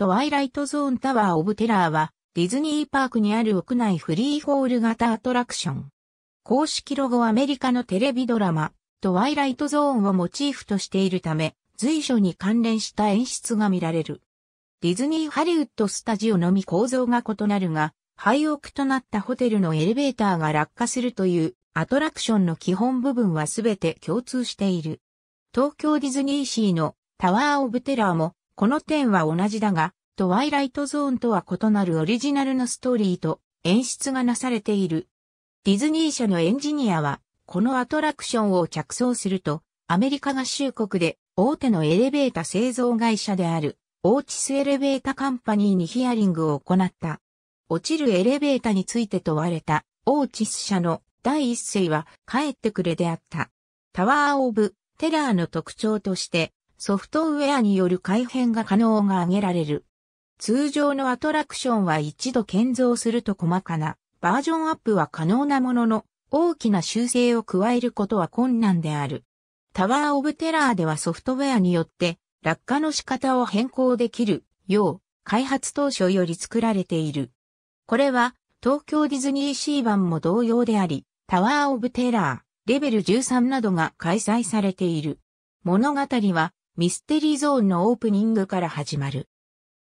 トワイライトゾーンタワーオブテラーは、ディズニーパークにある屋内フリーホール型アトラクション。公式ロゴアメリカのテレビドラマ、トワイライトゾーンをモチーフとしているため、随所に関連した演出が見られる。ディズニーハリウッドスタジオのみ構造が異なるが、廃屋となったホテルのエレベーターが落下するというアトラクションの基本部分はすべて共通している。東京ディズニーシーのタワーオブテラーもこの点は同じだが、トワイライトゾーンとは異なるオリジナルのストーリーと演出がなされている。ディズニー社のエンジニアは、このアトラクションを着想すると、アメリカ合衆国で大手のエレベータ製造会社である、オーチスエレベータカンパニーにヒアリングを行った。落ちるエレベータについて問われた、オーチス社の第一声は帰ってくれであった。タワーオブテラーの特徴として、ソフトウェアによる改変が可能が挙げられる。通常のアトラクションは一度建造すると細かなバージョンアップは可能なものの大きな修正を加えることは困難である。タワーオブテラーではソフトウェアによって落下の仕方を変更できるよう開発当初より作られている。これは東京ディズニーシー版も同様であり、タワーオブテラー、レベル13などが開催されている。物語はミステリーゾーンのオープニングから始まる。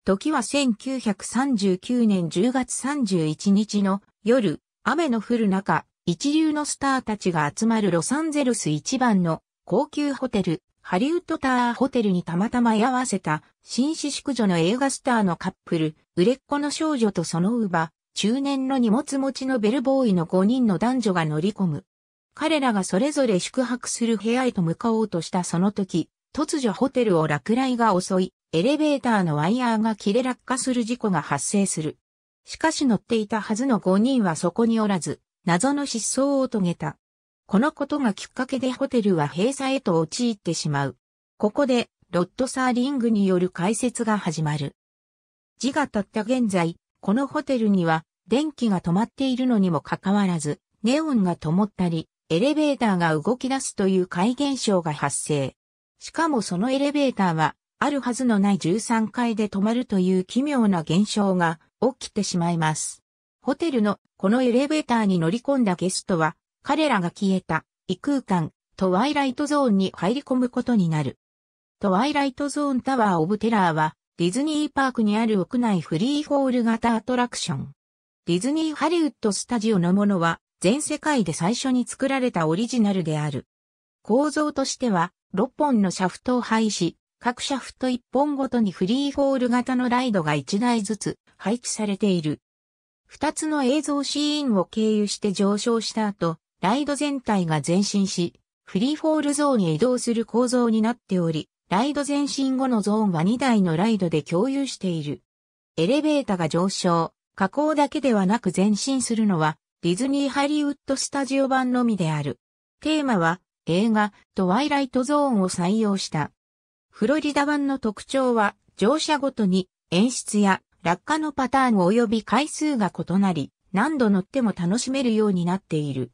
時は1939年10月31日の夜、雨の降る中、一流のスターたちが集まるロサンゼルス一番の高級ホテル、ハリウッドタワーホテルにたまたま居合わせた、紳士淑女の映画スターのカップル、売れっ子の少女とその乳母、中年の荷物持ちのベルボーイの5人の男女が乗り込む。彼らがそれぞれ宿泊する部屋へと向かおうとしたその時、突如ホテルを落雷が襲い、エレベーターのワイヤーが切れ落下する事故が発生する。しかし乗っていたはずの5人はそこにおらず、謎の失踪を遂げた。このことがきっかけでホテルは閉鎖へと陥ってしまう。ここで、ロッドサーリングによる解説が始まる。字がたった現在、このホテルには、電気が止まっているのにもかかわらず、ネオンが灯ったり、エレベーターが動き出すという怪現象が発生。しかもそのエレベーターは、あるはずのない13階で止まるという奇妙な現象が起きてしまいます。ホテルのこのエレベーターに乗り込んだゲストは、彼らが消えた異空間、トワイライトゾーンに入り込むことになる。トワイライトゾーンタワーオブテラーは、ディズニーパークにある屋内フリーフォール型アトラクション。ディズニーハリウッドスタジオのものは、全世界で最初に作られたオリジナルである。構造としては、6本のシャフトを配し、各シャフト1本ごとにフリーフォール型のライドが1台ずつ配置されている。2つの映像シーンを経由して上昇した後、ライド全体が前進し、フリーフォールゾーンへ移動する構造になっており、ライド前進後のゾーンは2台のライドで共有している。エレベータが上昇、下降だけではなく前進するのは、ディズニーハリウッドスタジオ版のみである。テーマは、映画トワイライトゾーンを採用した。フロリダ版の特徴は乗車ごとに演出や落下のパターン及び回数が異なり、何度乗っても楽しめるようになっている。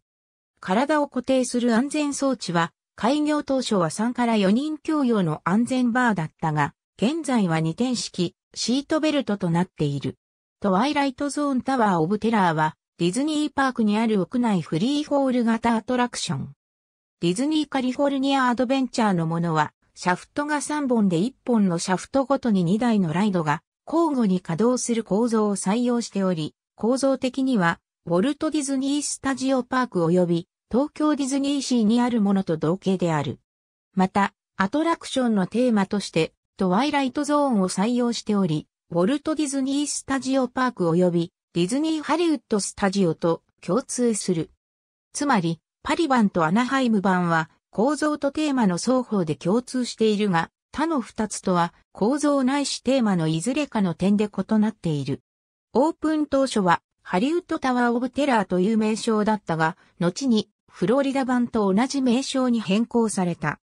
体を固定する安全装置は、開業当初は3から4人共用の安全バーだったが、現在は2点式、シートベルトとなっている。トワイライトゾーンタワーオブテラーは、ディズニーパークにある屋内フリーホール型アトラクション。ディズニーカリフォルニアアドベンチャーのものは、シャフトが3本で1本のシャフトごとに2台のライドが交互に稼働する構造を採用しており、構造的には、ウォルト・ディズニー・スタジオ・パーク及び東京ディズニーシーにあるものと同型である。また、アトラクションのテーマとして、トワイライトゾーンを採用しており、ウォルト・ディズニー・スタジオ・パーク及びディズニー・ハリウッド・スタジオと共通する。つまり、パリ版とアナハイム版は構造とテーマの双方で共通しているが、他の二つとは構造ないしテーマのいずれかの点で異なっている。オープン当初はハリウッドタワーオブテラーという名称だったが、後にフロリダ版と同じ名称に変更された。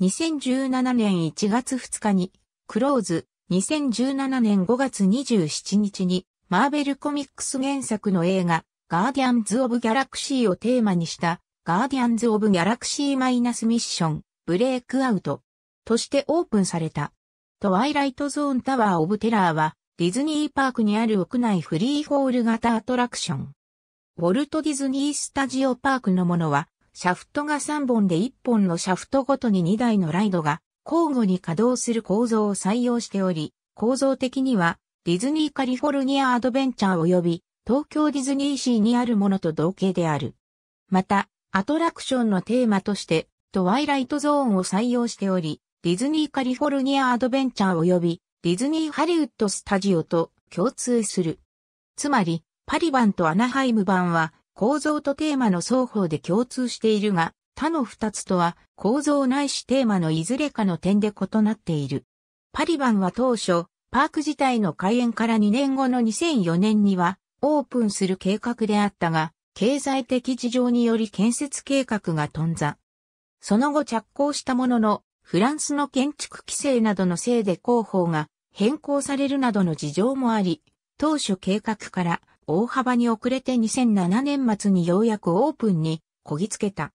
2017年1月2日にクローズ、2017年5月27日にマーベルコミックス原作の映画ガーディアンズ・オブ・ギャラクシーをテーマにしたガーディアンズ・オブ・ギャラクシー・マイナス・ミッション、ブレイクアウトとしてオープンされた。トワイライトゾーンタワー・オブ・テラーは、ディズニーパークにある屋内フリーフォール型アトラクション。ウォルト・ディズニー・スタジオ・パークのものは、シャフトが3本で1本のシャフトごとに2台のライドが交互に稼働する構造を採用しており、構造的にはディズニー・カリフォルニア・アドベンチャー及び東京ディズニーシーにあるものと同型である。また、アトラクションのテーマとして、トワイライトゾーンを採用しており、ディズニーカリフォルニアアドベンチャー及びディズニーハリウッドスタジオと共通する。つまり、パリ版とアナハイム版は構造とテーマの双方で共通しているが、他の二つとは構造ないしテーマのいずれかの点で異なっている。パリ版は当初、パーク自体の開園から2年後の2004年にはオープンする計画であったが、経済的事情により建設計画が頓挫。その後着工したものの、フランスの建築規制などのせいで広報が変更されるなどの事情もあり、当初計画から大幅に遅れて2007年末にようやくオープンにこぎつけた。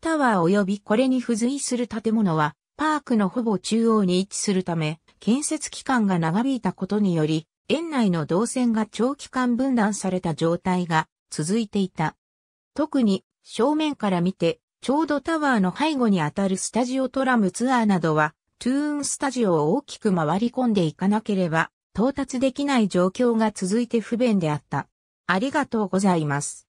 タワー及びこれに付随する建物は、パークのほぼ中央に位置するため、建設期間が長引いたことにより、園内の動線が長期間分断された状態が続いていた。特に正面から見て、ちょうどタワーの背後にあたるスタジオトラムツアーなどは、トゥーンスタジオを大きく回り込んでいかなければ、到達できない状況が続いて不便であった。ありがとうございます。